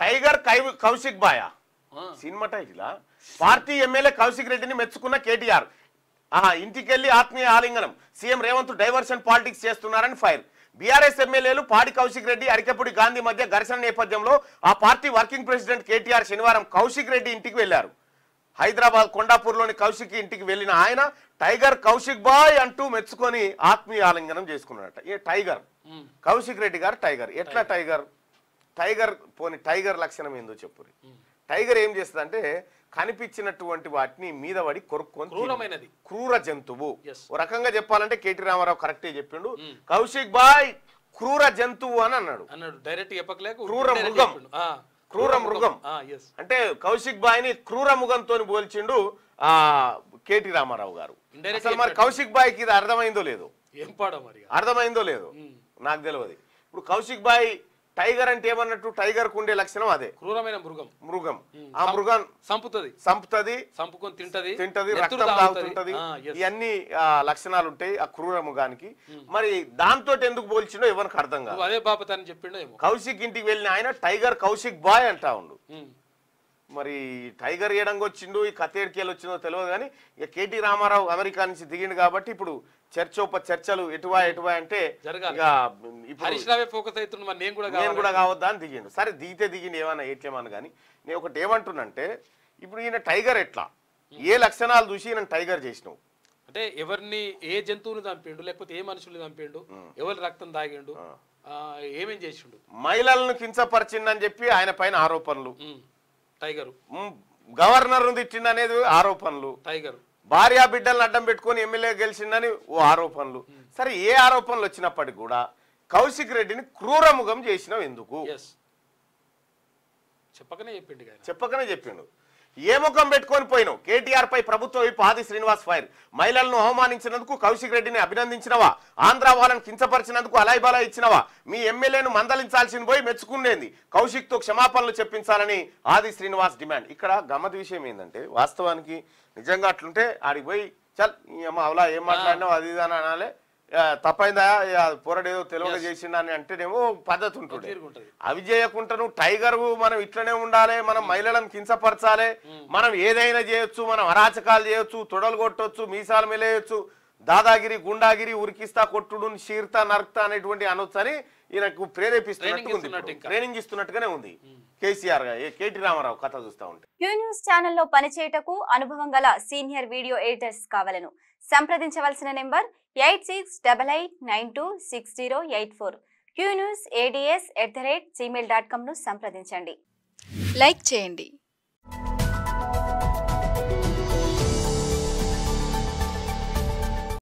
Tiger Kaushik బాయ cinema ఇలా party MLA Kaushik రెడ్డిని మెచ్చుకున్న కేటీఆర్ ఆహా ఇంటికెళ్లి ఆత్మీయ ఆలింగనం సీఎం రేవంత్ డైవర్షన్ పాలిటిక్స్ చేస్తున్నారని ఫైర్ బీఆర్ఎస్ ఎమ్మెల్యేలు పాడి కౌశిక్ రెడ్డి అరికపూడి గాంధీ మధ్య ఘర్షణ నేపథ్యంలో ఆ పార్టీ వర్కింగ్ ప్రెసిడెంట్ కేటీఆర్ శనివారం కౌశిక్ రెడ్డి ఇంటికి వెళ్లారు హైదరాబాద్ కొండాపూర్లోని కౌశిక్ ఇంటికి వెళ్లిన ఆయన టైగర్ కౌశిక్ బాయ్ అంటూ మెచ్చుకొని ఆత్మీయ ఆలింగనం చేసుకున్నారట ఏ టైగర్ కౌశిక్ రెడ్డి గారు టైగర్ ఎట్లా టైగర్ టైగర్ పోని టైగర్ లక్షణం ఏందో చెప్పు టైగర్ ఏం చేస్తుందంటే కనిపించినటువంటి వాటిని మీద పడి కొరుక్కొని క్రూరమైనది క్రూర జంతువు ఓ రకంగా చెప్పాలంటే కేటీ రామారావు కరెక్ట్ చెప్పిండు hmm. కౌశిక్ బాయ్ క్రూర జంతువు అని అన్నాడు అన్నాడు డైరెక్ట్ చెప్పకలేక క్రూర మృగం క్రూర మృగం అంటే కౌశిక్ బాయ్ ని క్రూర మృగంతో పోల్చిండు ఆ కేటీ రామారావు గారు అసలు మరి కౌశిక్ బాయ్ కి ఇది అర్థమైందో లేదు ఏం పాడో మరి అర్థమైందో లేదో hmm. నాకు తెలియదు ఇప్పుడు కౌశిక్ బాయ్ టైగర్ అంటే ఏమన్నట్టు టైగర్ కు ఉండే లక్షణం అదే క్రూరమైన మృగం మృగం ఆ మృగం సంపుతుంది సంపుతుంది సంపుకొని తింటది తింటది రక్తం తాగుతుంటది ఇవన్నీ లక్షణాలు ఉంటాయి ఆ క్రూర మృగానికి మరి దాంతో ఎందుకు పోల్చిండో ఎవరికి అర్థం కాదు అదే బాపత అని చెప్పిండో కౌశిక్ ఇంటికి వెళ్ళిన ఆయన టైగర్ కౌశిక్ బాయ్ అంటా ఉండు మరి టైగర్ ఏడంగా వచ్చిండు ఈ కథ ఏడికేలు వచ్చిందో తెలియదు కానీ ఇక కేటీ రామారావు అమెరికా నుంచి దిగిండు కాబట్టి ఇప్పుడు చర్చోప చర్చలు ఎటువా ఎటువా అంటే నేను కూడా కావద్దా అని దిగిండు సరే దిగితే దిగింది ఏమన్నా ఏట్లేమని కానీ నేను ఒకటి ఏమంటున్నంటే ఇప్పుడు ఈయన టైగర్ ఎట్లా ఏ లక్షణాలు చూసి ఈయన టైగర్ చేసినావు అంటే ఎవరిని ఏ జంతువుని చంపిండు లేకపోతే ఏ మనుషుల్ని చంపిండు ఎవరి రక్తం తాగిండు ఏమేం చేసిండు మహిళలను కించపరిచిండని చెప్పి ఆయన పైన ఆరోపణలు టైగర్ గవర్నర్ అనేది ఆరోపణలు టైగర్ భార్య బిడ్డలను అడ్డం పెట్టుకొని ఎమ్మెల్యే గెలిచిందని ఓ ఆరోపణలు సరే ఏ ఆరోపణలు వచ్చినప్పటికి కూడా కౌశిక్ రెడ్డిని క్రూరముఖం చేసినావు ఎందుకు చెప్పకనే చెప్పిండు చెప్పకనే చెప్పిండు ఏ ముఖం పెట్టుకొని పోయినావు కేటీఆర్ పై ప్రభుత్వ వైపు ఆది శ్రీనివాస్ ఫైర్ మహిళలను అవమానించినందుకు కౌశిక్ రెడ్డిని అభినందించినవా ఆంధ్ర వాళ్ళను కించపరిచినందుకు అలాయిబలా ఇచ్చినవా మీ ఎమ్మెల్యేను మందలించాల్సిన పోయి మెచ్చుకునేది కౌశిక్ తో క్షమాపణలు చెప్పించాలని ఆది శ్రీనివాస్ డిమాండ్ ఇక్కడ గమ్మత్ విషయం ఏంటంటే వాస్తవానికి నిజంగా అట్లుంటే ఆడికి పోయి చల్ ఈ అవలా ఏం మాట్లాడినావు అది ఇది అనాలే తప్పైందా పోరాడు ఏదో తెలుగు చేసిందా అని అంటేనేమో పద్ధతి ఉంటుంది అవి చేయకుండా నువ్వు టైగర్ మనం ఇట్లనే ఉండాలి మనం hmm. మహిళలను కించపరచాలి hmm. మనం ఏదైనా చేయొచ్చు మనం అరాచకాలు చేయొచ్చు తొడలు కొట్టొచ్చు మీసాలు మెలేయొచ్చు దాదాగిరి గుండాగిరి ఉరికిస్తా కొట్టుడు షీర్తా నర్త అనేటువంటి అనొచ్చని ఈయనకు ప్రేరేపిస్తున్నట్టు ట్రైనింగ్ ఇస్తున్నట్టుగానే ఉంది కేసీఆర్ కేటీ రామారావు కథ చూస్తా ఉంటే క్యూ న్యూస్ ఛానల్లో పనిచేయటకు అనుభవం గల సీనియర్ వీడియో ఎడిటర్స్ కావాలను సంప్రదించవలసిన number eight six double eight nine two six zero eight four Q News ads at the rate Gmail dot కామ్ను సంప్రదించండి లైక్ చేయండి